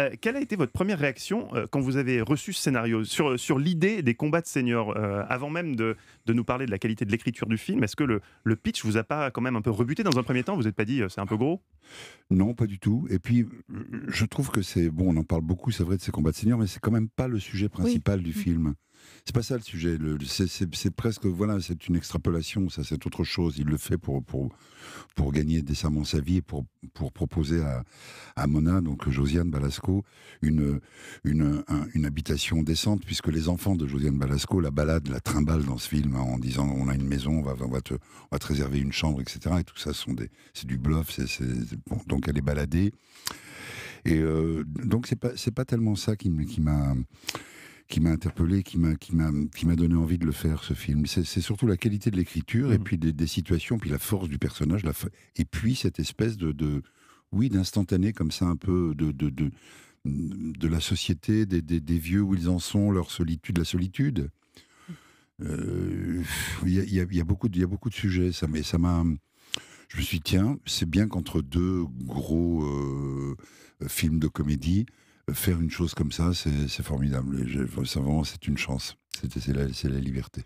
Euh, quelle a été votre première réaction euh, quand vous avez reçu ce scénario sur, euh, l'idée des combats de seniors Avant même de, nous parler de la qualité de l'écriture du film, est-ce que le, pitch vous a pas quand même un peu rebuté dans un premier temps Vous n'êtes pas dit c'est un peu gros Non, pas du tout. Et puis, je trouve que c'est. Bon, on en parle beaucoup, c'est vrai, de ces combats de seniors, mais c'est quand même pas le sujet principal du mm. film. C'est pas ça le sujet. c'est presque voilà, c'est une extrapolation. Ça, c'est autre chose. Il le fait pour pour pour gagner décemment sa vie, pour pour proposer à, à Mona, donc Josiane Balasco, une une une habitation décente, puisque les enfants de Josiane Balasco la balade, la trimballe dans ce film hein, en disant on a une maison, on va on va te on va te réserver une chambre, etc. Et tout ça sont des c'est du bluff. C'est donc elle est baladée. Et euh, donc c'est pas c'est pas tellement ça qui m'a qui m'a interpellé, qui m'a qui qui m'a donné envie de le faire ce film. C'est surtout la qualité de l'écriture et mm. puis des, situations, puis la force du personnage, la et puis cette espèce de, de oui d'instantané comme ça un peu de, de, de de la société, des, des, vieux où ils en sont, leur solitude, la solitude. Mm. Euh, il y, a, y, a beaucoup de, y a beaucoup de sujets, ça, mais ça m'a. Je me suis dit, tiens, c'est bien qu'entre deux gros euh, films de comédie, faire une chose comme ça, c'est formidable. c'est vraiment, c'est une chance. C'est la liberté.